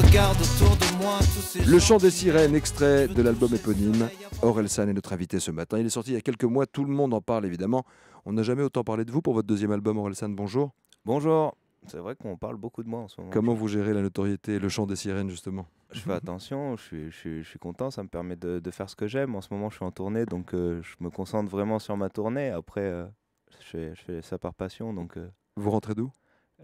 regarde autour de moi Le chant des sirènes, extrait de l'album éponyme. San est notre invité ce matin. Il est sorti il y a quelques mois, tout le monde en parle évidemment. On n'a jamais autant parlé de vous pour votre deuxième album, Orelsan. Bonjour. Bonjour. C'est vrai qu'on parle beaucoup de moi en ce moment. Comment vous gérez la notoriété, le chant des sirènes justement Je fais attention, je suis, je, suis, content, ça me permet de, faire ce que j'aime. En ce moment, je suis en tournée, donc euh, je me concentre vraiment sur ma tournée. Après, euh, je, fais, ça par passion. Donc, euh. Vous rentrez d'où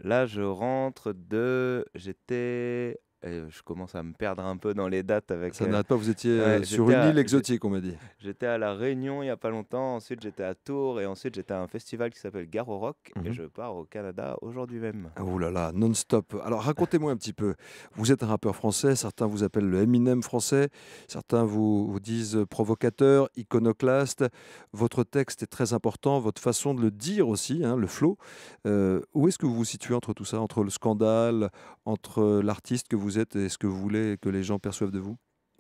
Là, je rentre de. J'étais je commence à me perdre un peu dans les dates avec. Ça n'arrête euh, pas. Vous étiez euh, sur une île exotique, on m'a dit. J'étais à la Réunion il n'y a pas longtemps. Ensuite, j'étais à Tours et ensuite j'étais à un festival qui s'appelle Garo Rock et mhm. je pars au Canada aujourd'hui même. Oh là là, non-stop. Alors racontez-moi un petit peu. Vous êtes un rappeur français. Certains vous appellent le Eminem français. Certains vous, vous disent provocateur, iconoclaste. Votre texte est très important. Votre façon de le dire aussi, hein, le flow. Euh, où est-ce que vous vous situez entre tout ça, entre le scandale, entre l'artiste que vous vous êtes et ce que vous voulez que les gens perçoivent de vous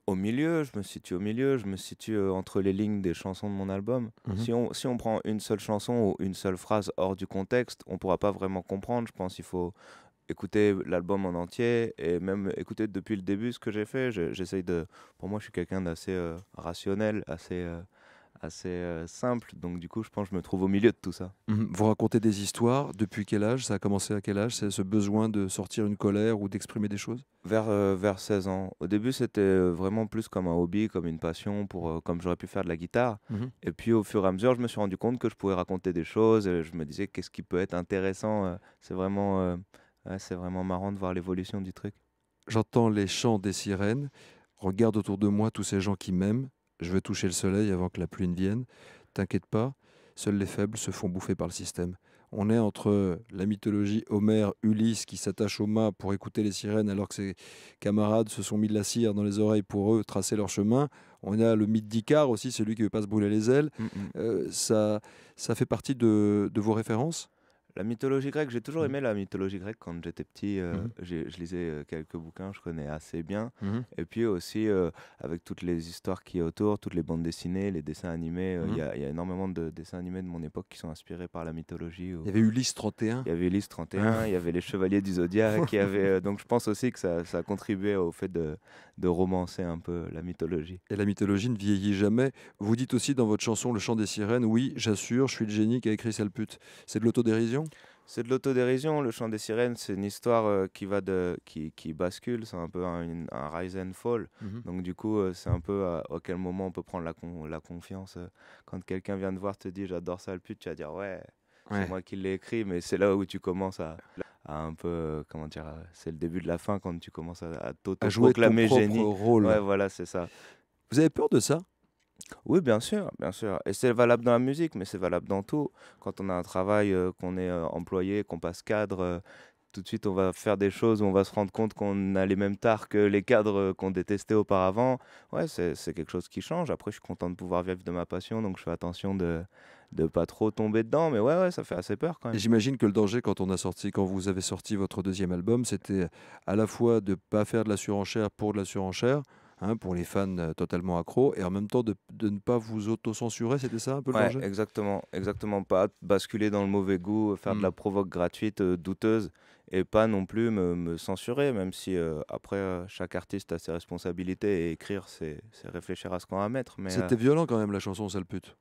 Au milieu, je me situe au milieu, je me situe euh, entre les lignes des chansons de mon album. Mhm. si, on, si on prend une seule chanson ou une seule phrase hors du contexte, on ne pourra pas vraiment comprendre. Je pense qu'il faut écouter l'album en entier et même écouter depuis le début ce que j'ai fait. J'essaye de. Pour moi, je suis quelqu'un d'assez euh, rationnel, assez. Euh, assez euh, simple. Donc du coup, je pense que je me trouve au milieu de tout ça. Mhm. Vous racontez des histoires. Depuis quel âge Ça a commencé à quel âge C'est ce besoin de sortir une colère ou d'exprimer des choses vers, euh, vers 16 ans. Au début, c'était euh, vraiment plus comme un hobby, comme une passion, pour, comme j'aurais pu faire de la guitare. Mhm. Et puis au fur et à mesure, je me suis rendu compte que je pouvais raconter des choses. Et je me disais, qu'est-ce qui peut être intéressant C'est vraiment, c'est vraiment marrant de voir l'évolution du truc. J'entends les chants des sirènes. Regarde autour de moi tous ces gens qui m'aiment. Je veux toucher le soleil avant que la pluie ne vienne. T'inquiète pas, seuls les faibles se font bouffer par le système. On est entre la mythologie Homère, Ulysse qui s'attache au mât pour écouter les sirènes alors que ses camarades se sont mis de la cire dans les oreilles pour eux tracer leur chemin. On a le mythe d'Icare aussi, celui qui ne veut pas se brûler les ailes. Mm, mm. Euh, ça, ça fait partie de vos références la mythologie grecque, j'ai toujours mm. aimé la mythologie grecque quand j'étais petit. Euh, mm-hmm. Je lisais euh, quelques bouquins, je connais assez bien. Mm-hmm. Et puis aussi, euh, avec toutes les histoires qui sont autour, toutes les bandes dessinées, les dessins animés, mm-hmm. il y, a énormément de dessins animés de mon époque qui sont inspirés par la mythologie. Il y avait Ulysse 31. Il y avait Ulysse 31, ah. il y avait les Chevaliers du Zodiac. donc je pense aussi que ça, a contribué au fait de, de, romancer un peu la mythologie. Et la mythologie ne vieillit jamais. Vous dites aussi dans votre chanson Le chant des sirènes, oui, j'assure, je suis le génie qui a écrit Salput. C'est de l'autodérision c'est de l'autodérision. Le chant des sirènes, c'est une histoire euh, qui, va de, qui, qui bascule. C'est un peu un, rise and fall. Mhm. Donc, du coup, euh, c'est un peu euh, à, quel moment on peut prendre la, con, la confiance. Quand quelqu'un vient te voir, te dit j'adore ça le pute, tu vas dire ouais, c'est moi qui l'ai écrit. Mais c'est là où tu commences à. un peu comment dire c'est le début de la fin quand tu commences à, tout à génie rôle. ouais voilà c'est ça vous avez peur de ça oui, bien sûr, bien sûr. Et c'est valable dans la musique, mais c'est valable dans tout. Quand on a un travail, euh, qu'on est euh, employé, qu'on passe cadre, euh, tout de suite on va faire des choses où on va se rendre compte qu'on a les mêmes tares que les cadres qu'on détestait auparavant. Ouais, c'est quelque chose qui change. Après, je suis content de pouvoir vivre de ma passion, donc je fais attention de de pas trop tomber dedans. Mais ouais, ça fait assez peur quand même. J'imagine que le danger quand on a sorti, quand vous avez sorti votre deuxième album, c'était à la fois de ne pas faire de la surenchère pour de la surenchère, Hein, pour les fans euh, totalement accros, et en même temps de, ne pas vous auto-censurer, c'était ça un peu le danger Exactement, exactement pas basculer dans le mauvais goût, euh, faire de hmm. la provoque gratuite, euh, douteuse, et pas non plus me, censurer, même si après chaque artiste a ses responsabilités et écrire, c'est réfléchir à ce qu'on va mettre. C'était violent quand même la chanson, sale pute.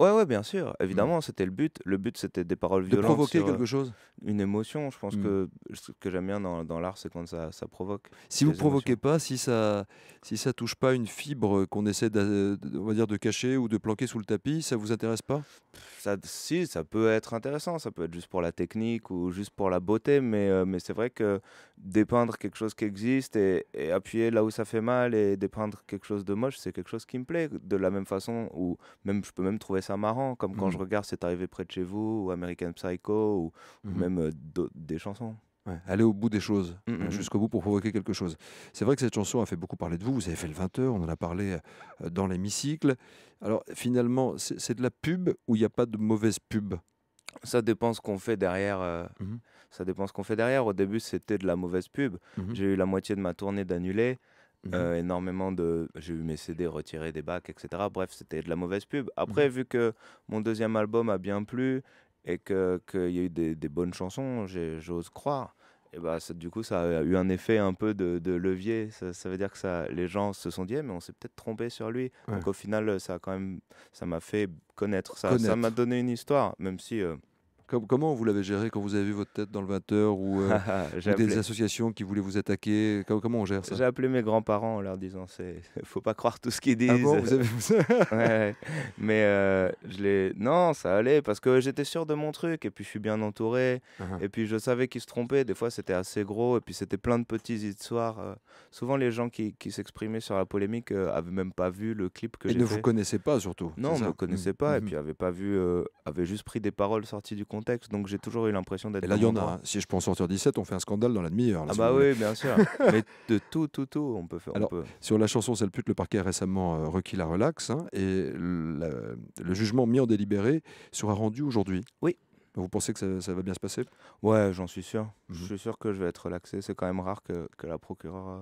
Ouais, ouais, bien sûr. Mmh. Évidemment, c'était le but. Le but, c'était des paroles violentes. De provoquer quelque euh, chose Une émotion. Je pense mmh. que ce que j'aime bien dans, dans l'art, c'est quand ça, ça, provoque. Si vous provoquez pas, si ça si ça touche pas une fibre qu'on essaie de, on va dire, de cacher ou de planquer sous le tapis, ça vous intéresse pas ça, Si, ça peut être intéressant. Ça peut être juste pour la technique ou juste pour la beauté. Mais, euh, mais c'est vrai que dépeindre quelque chose qui existe et, appuyer là où ça fait mal et dépeindre quelque chose de moche, c'est quelque chose qui me plaît. De la même façon, ou même je peux même trouver ça marrant, comme quand je mmh. regarde C'est arrivé près de chez vous, ou American Psycho, ou, mmh même euh, des chansons. aller au bout des choses, mmh, hein, jusqu'au bout pour provoquer quelque chose. C'est vrai que cette chanson a fait beaucoup parler de vous. Vous avez fait le 20h, on en a parlé euh, dans l'hémicycle. Alors finalement, c'est de la pub ou il n'y a pas de mauvaise pub ça dépend ce qu'on fait derrière. Euh, ça dépend ce qu'on fait derrière. Au début, c'était de la mauvaise pub. J'ai eu la moitié de ma tournée d'annulée. Mmh euh, énormément de. J'ai eu mes CD retirés des bacs, etc. Bref, c'était de la mauvaise pub. Mmh Après, vu que mon deuxième album a bien plu et qu'il que y a eu des, bonnes chansons, j'ose croire. Et bah, du coup, ça a eu un effet un peu de, levier. Ça, veut dire que ça, les gens se sont dit, «Eh, mais on s'est peut-être trompé sur lui. Donc au final, ça a quand même, ça m'a fait connaître ça. Ça m'a donné une histoire, même si euh, comment vous l'avez géré quand vous avez vu votre tête dans le 20h ou, euh, ah, des associations qui voulaient vous attaquer Comment, on gère ça J'ai appelé mes grands-parents en leur disant c'est faut pas croire tout ce qu'ils disent. Ah bon, vous avez... Mais euh, je les non, ça allait parce que j'étais sûr de mon truc et puis je suis bien entouré uh-huh. et puis je savais qu'ils se trompaient. Des fois c'était assez gros et puis c'était plein de petites histoires. Euh. souvent les gens qui, qui s'exprimaient sur la polémique avaient même pas vu le clip que. Et ne vous connaissaient pas surtout. Non, ne connaissaient pas mmh. et puis avaient pas vu, avaient juste pris des paroles sorties du concert contexte, donc j'ai toujours eu l'impression d'être. Et là, il y en a. Si je peux en sortir 17, on fait un scandale dans la demi-heure. Ah, bah oui, bien sûr. Mais de tout, tout, tout, on peut faire. Alors, peu. Sur la chanson C'est le pute, le parquet a récemment euh, requis la relaxe hein, et le jugement mis en délibéré sera rendu aujourd'hui. Oui. Vous pensez que ça, va bien se passer Ouais, j'en suis sûr. Je mhm. suis sûr que je vais être relaxé. C'est quand même rare que, que la procureure euh,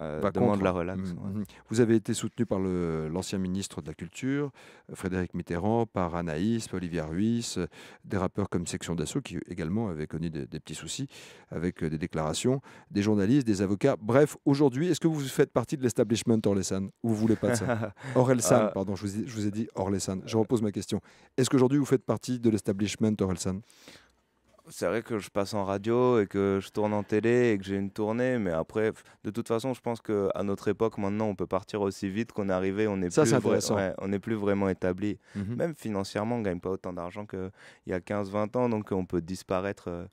euh, demande la hein. mmh, mmh. Vous avez été soutenu par l'ancien ministre de la Culture, euh, Frédéric Mitterrand, par Anaïs, olivier Olivia Ruiz, euh, des rappeurs comme Section d'Assaut, qui également avaient connu des, petits soucis avec des déclarations, des journalistes, des avocats. Bref, aujourd'hui, est-ce que vous faites partie de l'establishment Orlesan Ou vous voulez pas de ça Orlesan, pardon, je vous, ai, je vous ai dit Orlesan. Je repose ma question. Est-ce qu'aujourd'hui, vous faites partie de l'establishment Orlesan c'est vrai que je passe en radio et que je tourne en télé et que j'ai une tournée, mais après, de toute façon, je pense qu'à notre époque, maintenant, on peut partir aussi vite qu'on est arrivé, on n'est plus, on est plus vraiment établi. Mhm. Même financièrement, on ne gagne pas autant d'argent qu'il y a 15-20 ans, donc on peut disparaître euh,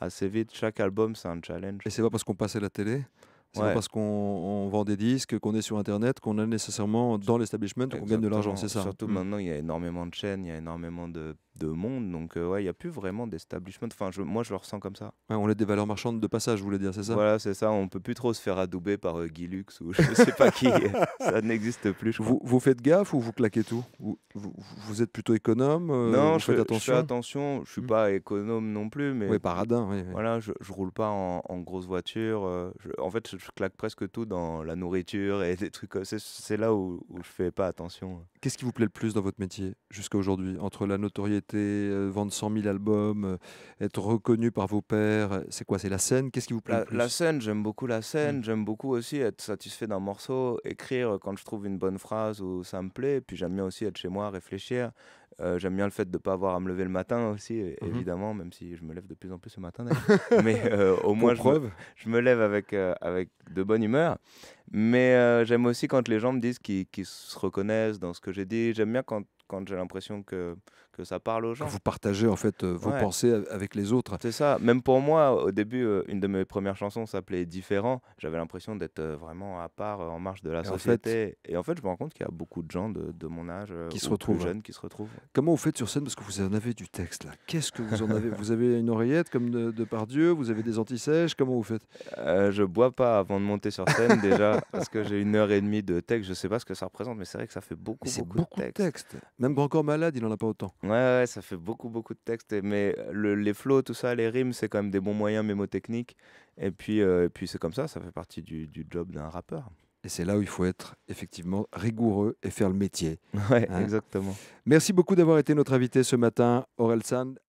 assez vite. Chaque album, c'est un challenge. Et c'est pas parce qu'on passait la télé c'est parce qu'on vend des disques, qu'on est sur Internet, qu'on est nécessairement dans l'establishment, qu'on gagne de l'argent, c'est ça. Surtout mm. maintenant, il y a énormément de chaînes, il y a énormément de, monde, donc euh, ouais, il n'y a plus vraiment d'establishment. Enfin, je, moi, je le ressens comme ça. on est des valeurs marchandes de passage, je voulais dire, c'est ça Voilà, c'est ça. On peut plus trop se faire adouber par Gilux. Euh, Guy Lux ou je sais pas qui. ça n'existe plus. vous, faites gaffe ou vous claquez tout vous, vous, êtes plutôt économe euh, Non, je, fais attention. je fais attention. Je suis mm. pas économe non plus, mais. Oui, paradin. Voilà, je, ne roule pas en, grosse voiture. Je, en fait, je claque presque tout dans la nourriture et des trucs. C'est là où, je je fais pas attention. Qu'est-ce qui vous plaît le plus dans votre métier jusqu'à aujourd'hui Entre la notoriété, euh, vendre 100 000 albums, euh, être reconnu par vos pairs, euh, c'est quoi C'est la scène Qu'est-ce qui vous plaît la, le plus La scène, j'aime beaucoup la scène. Mm. J'aime beaucoup aussi être satisfait d'un morceau, écrire quand je trouve une bonne phrase ou ça me plaît. Puis j'aime bien aussi être chez moi, réfléchir. Euh, j'aime bien le fait de ne pas avoir à me lever le matin aussi, mhm. évidemment, même si je me lève de plus en plus ce matin. mais euh, au moins, je me, je me, lève avec, euh, avec de bonne humeur. Mais j'aime aussi quand les gens me disent qu'ils se reconnaissent dans ce que j'ai dit. J'aime bien quand quand j'ai l'impression que, que ça parle aux gens. Vous partagez en fait euh, vos pensées avec les autres. C'est ça. Même pour moi, au début, euh, une de mes premières chansons s'appelait Différent. J'avais l'impression d'être euh, vraiment à part, en marge de la société. et en fait, je me rends compte qu'il y a beaucoup de gens de, mon âge qui se retrouvent hein. jeunes, qui se retrouvent. Comment vous faites sur scène parce que vous en avez du texte là Qu'est-ce que vous en avez Vous avez une oreillette comme de, de Pardieu Vous avez des antisèches Comment vous faites Je bois pas avant de monter sur scène déjà parce que j'ai une heure et demie de texte. Je sais pas ce que ça représente, mais c'est vrai que ça fait beaucoup, beaucoup, De texte. Même Grand Corps Malade, il n'en a pas autant. Ouais, ça fait beaucoup, beaucoup de textes. Mais euh, les flots, tout ça, les rimes, c'est quand même des bons moyens mémotechniques. Et puis, euh, et puis c'est comme ça, ça fait partie du, du job d'un rappeur. Et c'est là où il faut être effectivement rigoureux et faire le métier. Ouais, hein. exactement. Merci beaucoup d'avoir été notre invité ce matin, Aurel Sand.